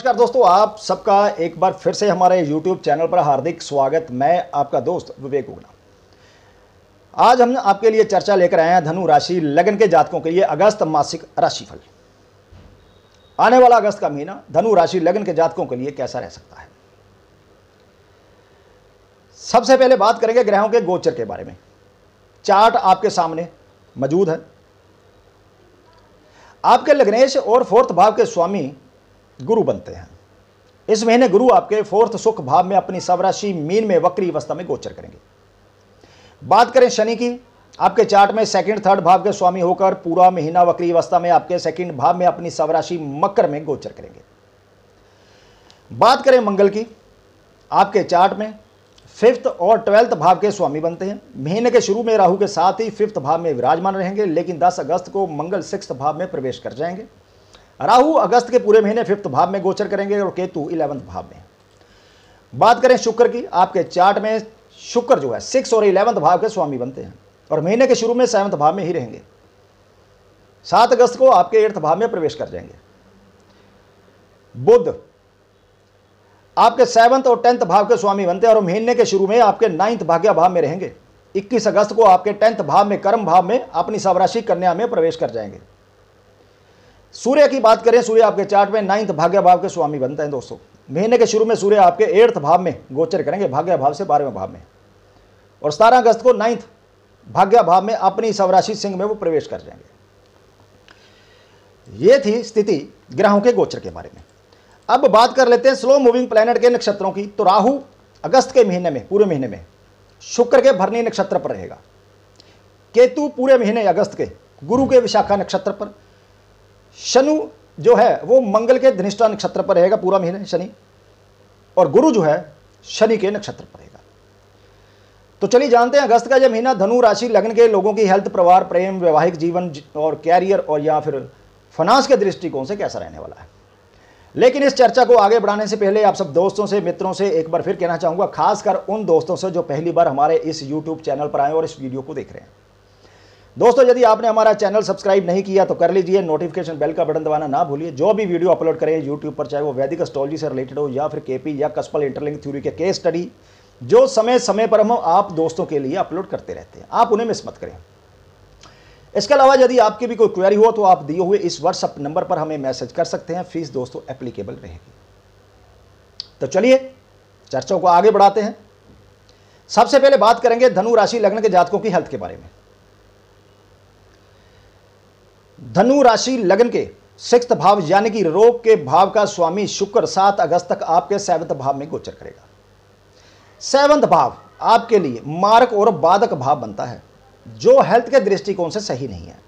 नमस्कार दोस्तों आप सबका एक बार फिर से हमारे YouTube चैनल पर हार्दिक स्वागत मैं आपका दोस्त विवेक उगना आज हम आपके लिए चर्चा लेकर आए हैं धनु राशि लगन के जातकों के लिए अगस्त मासिक राशिफल आने वाला अगस्त का महीना धनु राशि लगन के जातकों के लिए कैसा रह सकता है सबसे पहले बात करेंगे ग्रहों के गोचर के बारे में चार्ट आपके सामने मौजूद है आपके लग्नेश और फोर्थ भाव के स्वामी गुरु बनते हैं इस महीने गुरु आपके फोर्थ सुख भाव में अपनी सब राशि मीन में वक्री अवस्था में गोचर करेंगे बात करें शनि की आपके चार्ट में सेकंड थर्ड भाव के स्वामी होकर पूरा महीना वक्री अवस्था में आपके सेकंड भाव में अपनी सब राशि मकर में गोचर करेंगे बात करें मंगल की आपके चार्ट में फिफ्थ और ट्वेल्थ भाव के स्वामी बनते हैं महीने के शुरू में राहु के साथ ही फिफ्थ भाव में विराजमान रहेंगे लेकिन 10 अगस्त को मंगल सिक्स भाव में प्रवेश कर जाएंगे राहु अगस्त के पूरे महीने फिफ्थ भाव में गोचर करेंगे और केतु इलेवंथ भाव में बात करें शुक्र की आपके चार्ट में शुक्र जो है सिक्स और इलेवंथ भाव के स्वामी बनते हैं और महीने के शुरू में सेवंथ भाव में ही रहेंगे सात अगस्त को आपके एट्थ भाव में प्रवेश कर जाएंगे बुद्ध आपके सेवंथ और टेंथ भाव के स्वामी बनते हैं और महीने के शुरू में आपके नाइन्थ भाग्य भाव में रहेंगे 21 अगस्त को आपके टेंथ भाव में कर्म भाव में अपनी सवराशि कन्या में प्रवेश कर जाएंगे सूर्य की बात करें सूर्य आपके चार्ट में नाइन्थ भाग्य भाव के स्वामी बनते हैं दोस्तों महीने के शुरू में सूर्य आपके एर्थ भाव में गोचर करेंगे भाग्य भाव से बारहवें भाव में और सतारह अगस्त को नाइन्थ भाग्य भाव में अपनी स्वराशि सिंह में वो प्रवेश कर जाएंगे ये थी स्थिति ग्रहों के गोचर के बारे में अब बात कर लेते हैं स्लो मूविंग प्लैनेट के नक्षत्रों की तो राहु अगस्त के महीने में पूरे महीने में शुक्र के भरनी नक्षत्र पर रहेगा केतु पूरे महीने अगस्त के गुरु के विशाखा नक्षत्र पर शनु जो है वो मंगल के धनिष्ठा नक्षत्र पर रहेगा पूरा महीने शनि और गुरु जो है शनि के नक्षत्र पर रहेगा तो चलिए जानते हैं अगस्त का यह महीना धनु राशि लग्न के लोगों की हेल्थ परिवार प्रेम वैवाहिक जीवन और कैरियर और या फिर फनास के दृष्टिकोण से कैसा रहने वाला है लेकिन इस चर्चा को आगे बढ़ाने से पहले आप सब दोस्तों से मित्रों से एक बार फिर कहना चाहूंगा खासकर उन दोस्तों से जो पहली बार हमारे इस यूट्यूब चैनल पर आए और इस वीडियो को देख रहे हैं दोस्तों यदि आपने हमारा चैनल सब्सक्राइब नहीं किया तो कर लीजिए नोटिफिकेशन बेल का बटन दबाना ना भूलिए जो भी वीडियो अपलोड करें यूट्यूब पर चाहे वो वैदिक एस्ट्रोलॉजी से रिलेटेड हो या फिर केपी या कस्पल इंटरलिंक थ्योरी के केस स्टडी जो समय समय पर हम आप दोस्तों के लिए अपलोड करते रहते हैं आप उन्हें मिस मत करें इसके अलावा यदि आपकी भी कोई क्वेरी हो तो आप दिए हुए इस व्हाट्सअप नंबर पर हमें मैसेज कर सकते हैं फीस दोस्तों एप्लीकेबल रहेगी तो चलिए चर्चा को आगे बढ़ाते हैं सबसे पहले बात करेंगे धनु राशि लग्न के जातकों की हेल्थ के बारे में धनु राशि लगन के सिक्स भाव यानी कि रोग के भाव का स्वामी शुक्र सात अगस्त तक आपके सेवंत भाव में गोचर करेगा सेवंत भाव आपके लिए मारक और बाधक भाव बनता है जो हेल्थ के दृष्टिकोण से सही नहीं है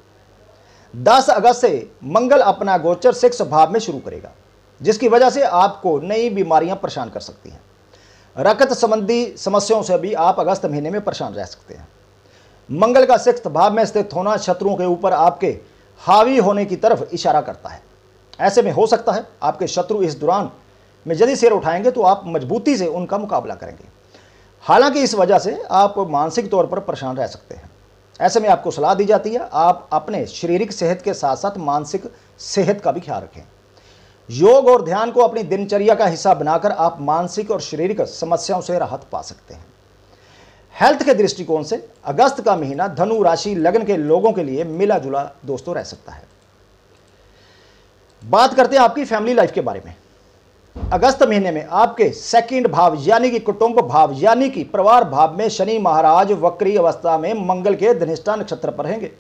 10 अगस्त से मंगल अपना गोचर सिक्स भाव में शुरू करेगा जिसकी वजह से आपको नई बीमारियां परेशान कर सकती हैं रकत संबंधी समस्याओं से भी आप अगस्त महीने में परेशान रह सकते हैं मंगल का सिक्स भाव में स्थित होना शत्रुओं के ऊपर आपके हावी होने की तरफ इशारा करता है ऐसे में हो सकता है आपके शत्रु इस दौरान में यदि सिर उठाएंगे तो आप मजबूती से उनका मुकाबला करेंगे हालांकि इस वजह से आप मानसिक तौर पर परेशान रह सकते हैं ऐसे में आपको सलाह दी जाती है आप अपने शारीरिक सेहत के साथ साथ मानसिक सेहत का भी ख्याल रखें योग और ध्यान को अपनी दिनचर्या का हिस्सा बनाकर आप मानसिक और शारीरिक समस्याओं से राहत पा सकते हैं हेल्थ के दृष्टिकोण से अगस्त का महीना धनु राशि लग्न के लोगों के लिए मिला जुला दोस्तों रह सकता है बात करते हैं आपकी फैमिली लाइफ के बारे में अगस्त महीने में आपके सेकंड भाव यानी कि कुटुंब भाव यानी कि परिवार भाव में शनि महाराज वक्री अवस्था में मंगल के धनिष्ठा नक्षत्र पर रहेंगे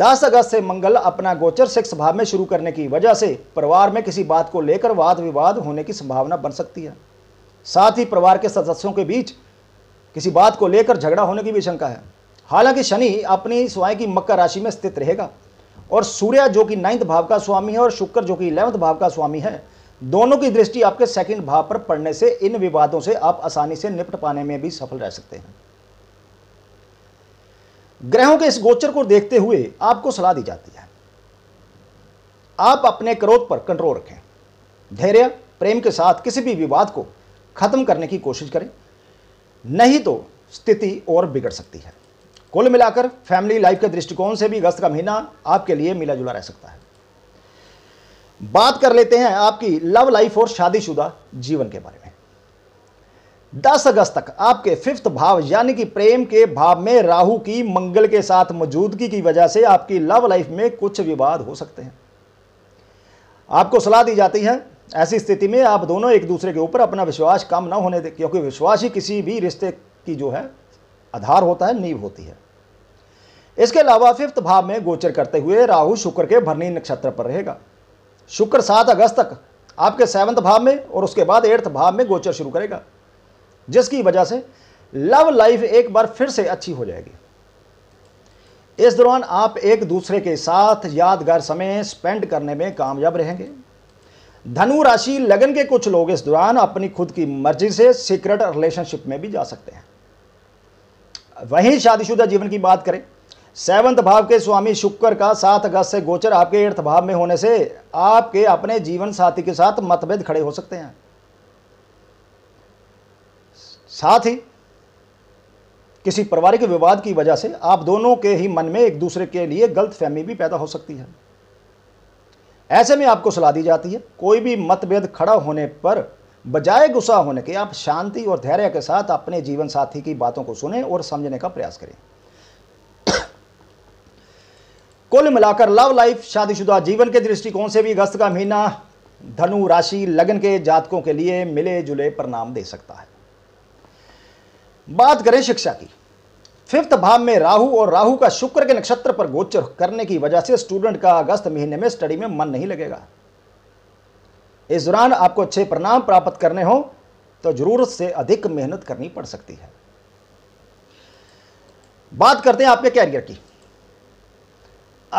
10 अगस्त से मंगल अपना गोचर सिक्स भाव में शुरू करने की वजह से परिवार में किसी बात को लेकर वाद विवाद होने की संभावना बन सकती है साथ ही परिवार के सदस्यों के बीच किसी बात को लेकर झगड़ा होने की भी शंका है हालांकि शनि अपनी स्वयं की मकर राशि में स्थित रहेगा और सूर्य जो कि नाइन्थ भाव का स्वामी है और शुक्र जो कि इलेवंथ भाव का स्वामी है दोनों की दृष्टि आपके सेकंड भाव पर पड़ने से इन विवादों से आप आसानी से निपट पाने में भी सफल रह सकते हैं ग्रहों के इस गोचर को देखते हुए आपको सलाह दी जाती है आप अपने क्रोध पर कंट्रोल रखें धैर्य प्रेम के साथ किसी भी विवाद को खत्म करने की कोशिश करें नहीं तो स्थिति और बिगड़ सकती है कुल मिलाकर फैमिली लाइफ के दृष्टिकोण से भी अगस्त का महीना आपके लिए मिला जुला रह सकता है बात कर लेते हैं आपकी लव लाइफ और शादीशुदा जीवन के बारे में 10 अगस्त तक आपके फिफ्थ भाव यानी कि प्रेम के भाव में राहु की मंगल के साथ मौजूदगी की वजह से आपकी लव लाइफ में कुछ विवाद हो सकते हैं आपको सलाह दी जाती है ऐसी स्थिति में आप दोनों एक दूसरे के ऊपर अपना विश्वास कम ना होने दें क्योंकि विश्वास ही किसी भी रिश्ते की जो है आधार होता है नींव होती है इसके अलावा फिफ्थ भाव में गोचर करते हुए राहु शुक्र के भरनी नक्षत्र पर रहेगा शुक्र सात अगस्त तक आपके सेवन्थ भाव में और उसके बाद एट्थ भाव में गोचर शुरू करेगा जिसकी वजह से लव लाइफ एक बार फिर से अच्छी हो जाएगी इस दौरान आप एक दूसरे के साथ यादगार समय स्पेंड करने में कामयाब रहेंगे धनु राशि लगन के कुछ लोग इस दौरान अपनी खुद की मर्जी से सीक्रेट रिलेशनशिप में भी जा सकते हैं वहीं शादीशुदा जीवन की बात करें सेवंथ भाव के स्वामी शुक्र का सात अगस्त से गोचर आपके एर्थ भाव में होने से आपके अपने जीवन साथी के साथ मतभेद खड़े हो सकते हैं साथ ही किसी पारिवारिक विवाद की वजह से आप दोनों के ही मन में एक दूसरे के लिए गलत फहमी भी पैदा हो सकती है ऐसे में आपको सलाह दी जाती है कोई भी मतभेद खड़ा होने पर बजाय गुस्सा होने के आप शांति और धैर्य के साथ अपने जीवन साथी की बातों को सुने और समझने का प्रयास करें कुल मिलाकर लव लाइफ शादीशुदा जीवन के दृष्टिकोण से भी अगस्त का महीना धनु राशि लगन के जातकों के लिए मिले जुले परिणाम दे सकता है बात करें शिक्षा की फिफ्थ भाव में राहु और राहु का शुक्र के नक्षत्र पर गोचर करने की वजह से स्टूडेंट का अगस्त महीने में स्टडी में मन नहीं लगेगा इस दौरान आपको अच्छे परिणाम प्राप्त करने हो तो जरूरत से अधिक मेहनत करनी पड़ सकती है बात करते हैं आपके कैरियर की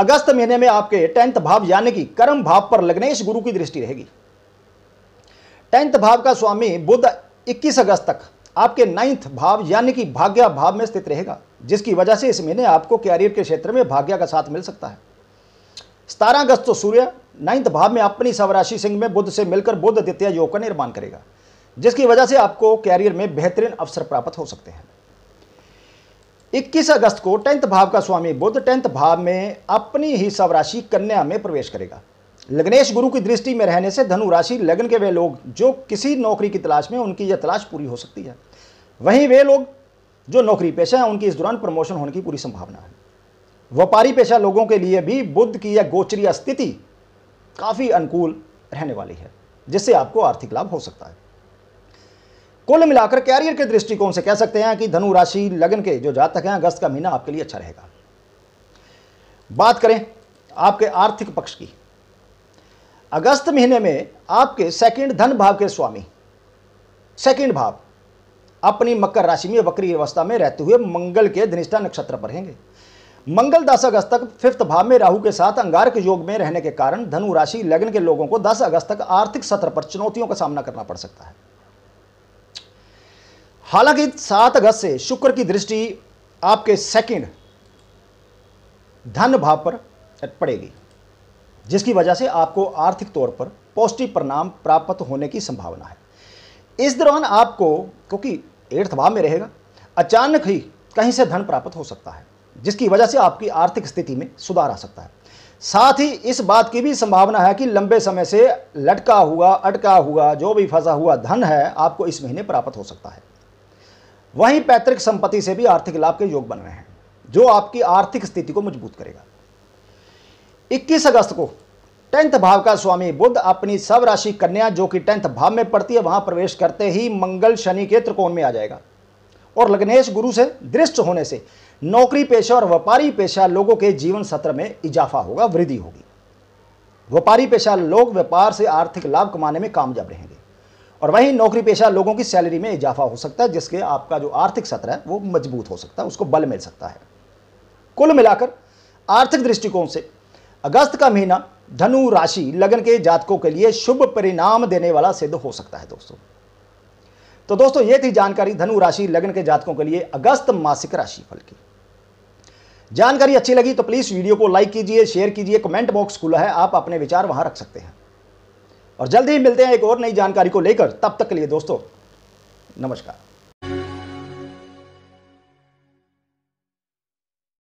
अगस्त महीने में आपके टेंथ भाव यानी कि कर्म भाव पर लगने इस गुरु की दृष्टि रहेगी टेंथ भाव का स्वामी बुद्ध 21 अगस्त तक आपके नाइन्थ भाव यानी कि भाग्य भाव में स्थित रहेगा जिसकी वजह से इस महीने आपको कैरियर के क्षेत्र में भाग्य का साथ मिल सकता है सतारह अगस्त को सूर्य नाइन्थ भाव में अपनी स्वराशि सिंह में बुद्ध से मिलकर बुद्ध द्वितीय योग का निर्माण करेगा जिसकी वजह से आपको कैरियर में बेहतरीन अवसर प्राप्त हो सकते हैं 21 अगस्त को टेंथ भाव का स्वामी बुद्ध टेंथ भाव में अपनी ही स्वराशि कन्या में प्रवेश करेगा लग्नेश गुरु की दृष्टि में रहने से धनु राशि लग्न के वे लोग जो किसी नौकरी की तलाश में उनकी यह तलाश पूरी हो सकती है वहीं वे लोग जो नौकरी पेशा हैं उनकी इस दौरान प्रमोशन होने की पूरी संभावना है व्यापारी पेशा लोगों के लिए भी बुद्ध की यह गोचरी स्थिति काफ़ी अनुकूल रहने वाली है जिससे आपको आर्थिक लाभ हो सकता है कुल मिलाकर कैरियर के दृष्टिकोण से कह सकते हैं कि धनु राशि लगन के जो जातक हैं अगस्त का महीना आपके लिए अच्छा रहेगा बात करें आपके आर्थिक पक्ष की अगस्त महीने में आपके सेकंड धन भाव के स्वामी सेकंड भाव अपनी मकर राशि में वक्री अवस्था में रहते हुए मंगल के धनिष्ठा नक्षत्र पर रहेंगे मंगल दस अगस्त तक फिफ्थ भाव में राहु के साथ अंगारक योग में रहने के कारण धनु राशि लग्न के लोगों को 10 अगस्त तक आर्थिक सत्र पर चुनौतियों का सामना करना पड़ सकता है हालांकि 7 अगस्त से शुक्र की दृष्टि आपके सेकंड धन भाव पर पड़ेगी जिसकी वजह से आपको आर्थिक तौर पर पॉजिटिव परिणाम प्राप्त होने की संभावना है इस दौरान आपको क्योंकि एर्थ भाव में रहेगा अचानक ही कहीं से धन प्राप्त हो सकता है जिसकी वजह से आपकी आर्थिक स्थिति में सुधार आ सकता है साथ ही इस बात की भी संभावना है कि लंबे समय से लटका हुआ अटका हुआ जो भी फंसा हुआ धन है आपको इस महीने प्राप्त हो सकता है वहीं पैतृक संपत्ति से भी आर्थिक लाभ के योग बन रहे हैं जो आपकी आर्थिक स्थिति को मजबूत करेगा 21 अगस्त को टेंथ भाव का स्वामी बुद्ध अपनी सब राशि कन्या जो कि टेंथ भाव में पड़ती है वहां प्रवेश करते ही मंगल शनि के त्रिकोण में आ जाएगा और लग्नेश गुरु से दृष्ट होने से नौकरी पेशा और व्यापारी पेशा लोगों के जीवन सत्र में इजाफा होगा वृद्धि होगी व्यापारी पेशा लोग व्यापार से आर्थिक लाभ कमाने में कामयाब रहेंगे और वहीं नौकरी पेशा लोगों की सैलरी में इजाफा हो सकता है जिसके आपका जो आर्थिक सत्र है वो मजबूत हो सकता है उसको बल मिल सकता है कुल मिलाकर आर्थिक दृष्टिकोण से अगस्त का महीना धनु राशि लगन के जातकों के लिए शुभ परिणाम देने वाला सिद्ध हो सकता है दोस्तों तो दोस्तों ये थी जानकारी धनु राशि लगन के जातकों के लिए अगस्त मासिक राशि फल की जानकारी अच्छी लगी तो प्लीज़ वीडियो को लाइक कीजिए शेयर कीजिए कमेंट बॉक्स खुला है आप अपने विचार वहां रख सकते हैं और जल्दी ही मिलते हैं एक और नई जानकारी को लेकर तब तक के लिए दोस्तों नमस्कार